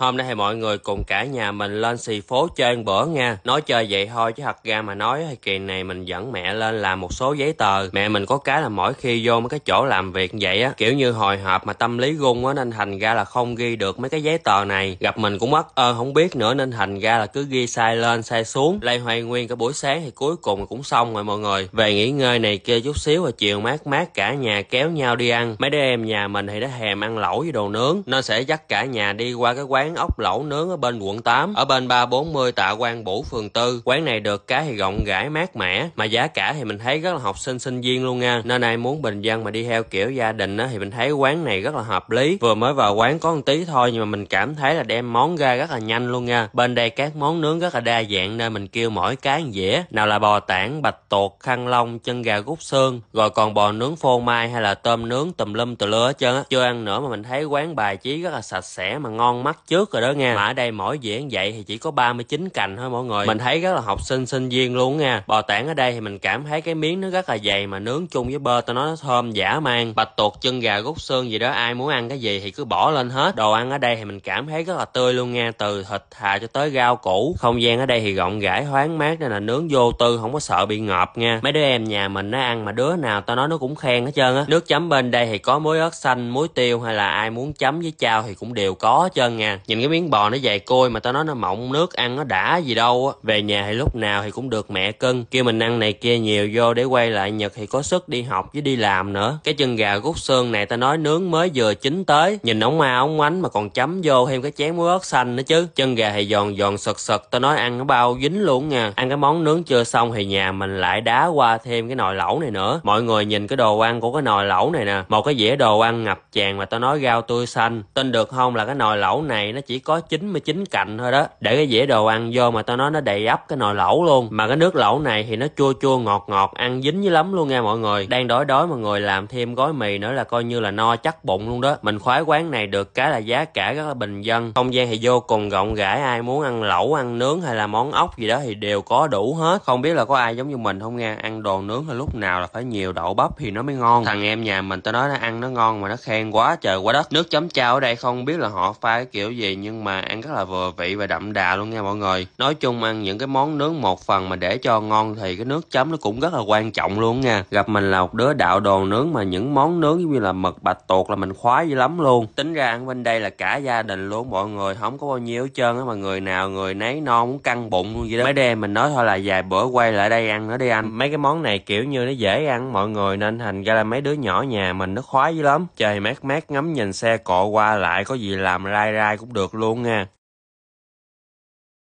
Hôm nay thì mọi người cùng cả nhà mình lên xì phố chơi bữa nha. Nói chơi vậy thôi chứ thật ra mà nói thì kỳ này mình dẫn mẹ lên làm một số giấy tờ. Mẹ mình có cái là mỗi khi vô mấy cái chỗ làm việc vậy á, kiểu như hồi hộp mà tâm lý gung á nên thành ra là không ghi được mấy cái giấy tờ này. Gặp mình cũng mất ơn không biết nữa nên thành ra là cứ ghi sai lên sai xuống. Lây hoài nguyên cái buổi sáng thì cuối cùng cũng xong rồi mọi người. Về nghỉ ngơi này kia chút xíu và chiều mát mát cả nhà kéo nhau đi ăn. Mấy đứa em nhà mình thì đã hèm ăn lẩu với đồ nướng nên sẽ dắt cả nhà đi qua cái quán quán ốc lẩu nướng ở bên quận 8 ở bên 340 Tạ Quang Bủ phường 4. Quán này được cái thì rộng rãi mát mẻ mà giá cả thì mình thấy rất là học sinh sinh viên luôn nha. Nên ai muốn bình dân mà đi theo kiểu gia đình á thì mình thấy quán này rất là hợp lý. Vừa mới vào quán có một tí thôi nhưng mà mình cảm thấy là đem món ra rất là nhanh luôn nha. Bên đây các món nướng rất là đa dạng nên mình kêu mỗi cái dĩa. Nào là bò tảng, bạch tuột, khăn long, chân gà gút xương, rồi còn bò nướng phô mai hay là tôm nướng tùm lum tùm lưa hết trơn á. Chưa ăn nữa mà mình thấy quán bài trí rất là sạch sẽ mà ngon mắt chứ trước rồi đó nha mà ở đây mỗi diễn vậy thì chỉ có 39 cành thôi mọi người mình thấy rất là học sinh sinh viên luôn nha bò tảng ở đây thì mình cảm thấy cái miếng nó rất là dày mà nướng chung với bơ tao nói nó thơm giả mang bạch tuột chân gà gút xương gì đó ai muốn ăn cái gì thì cứ bỏ lên hết đồ ăn ở đây thì mình cảm thấy rất là tươi luôn nha từ thịt thà cho tới rau củ không gian ở đây thì rộng rãi thoáng mát nên là nướng vô tư không có sợ bị ngợp nha mấy đứa em nhà mình nó ăn mà đứa nào tao nói nó cũng khen hết trơn á nước chấm bên đây thì có muối ớt xanh muối tiêu hay là ai muốn chấm với chao thì cũng đều có hết trơn nha nhìn cái miếng bò nó dài côi mà tao nói nó mọng nước ăn nó đã gì đâu á về nhà thì lúc nào thì cũng được mẹ cưng kêu mình ăn này kia nhiều vô để quay lại nhật thì có sức đi học với đi làm nữa cái chân gà gút xương này tao nói nướng mới vừa chín tới nhìn ống ma ống ánh mà còn chấm vô thêm cái chén muối ớt xanh nữa chứ chân gà thì giòn giòn sật sật tao nói ăn nó bao dính luôn nha ăn cái món nướng chưa xong thì nhà mình lại đá qua thêm cái nồi lẩu này nữa mọi người nhìn cái đồ ăn của cái nồi lẩu này nè một cái dĩa đồ ăn ngập tràn mà tao nói rau tươi xanh tin được không là cái nồi lẩu này nó chỉ có 99 cạnh thôi đó để cái dĩa đồ ăn vô mà tao nói nó đầy ắp cái nồi lẩu luôn mà cái nước lẩu này thì nó chua chua ngọt ngọt ăn dính với lắm luôn nha mọi người đang đói đói mà người làm thêm gói mì nữa là coi như là no chắc bụng luôn đó mình khoái quán này được cái là giá cả rất là bình dân không gian thì vô cùng rộng rãi ai muốn ăn lẩu ăn nướng hay là món ốc gì đó thì đều có đủ hết không biết là có ai giống như mình không nghe ăn đồ nướng là lúc nào là phải nhiều đậu bắp thì nó mới ngon thằng em nhà mình tao nói nó ăn nó ngon mà nó khen quá trời quá đất nước chấm chao ở đây không biết là họ pha cái kiểu gì gì nhưng mà ăn rất là vừa vị và đậm đà luôn nha mọi người nói chung ăn những cái món nướng một phần mà để cho ngon thì cái nước chấm nó cũng rất là quan trọng luôn nha gặp mình là một đứa đạo đồ nướng mà những món nướng như là mực bạch tuộc là mình khoái dữ lắm luôn tính ra ăn bên đây là cả gia đình luôn mọi người không có bao nhiêu hết trơn á mà người nào người nấy no muốn căng bụng luôn vậy đó mấy đêm mình nói thôi là vài bữa quay lại đây ăn nó đi anh mấy cái món này kiểu như nó dễ ăn mọi người nên thành ra là mấy đứa nhỏ nhà mình nó khoái dữ lắm trời mát mát ngắm nhìn xe cộ qua lại có gì làm rai rai cũng cũng được luôn nha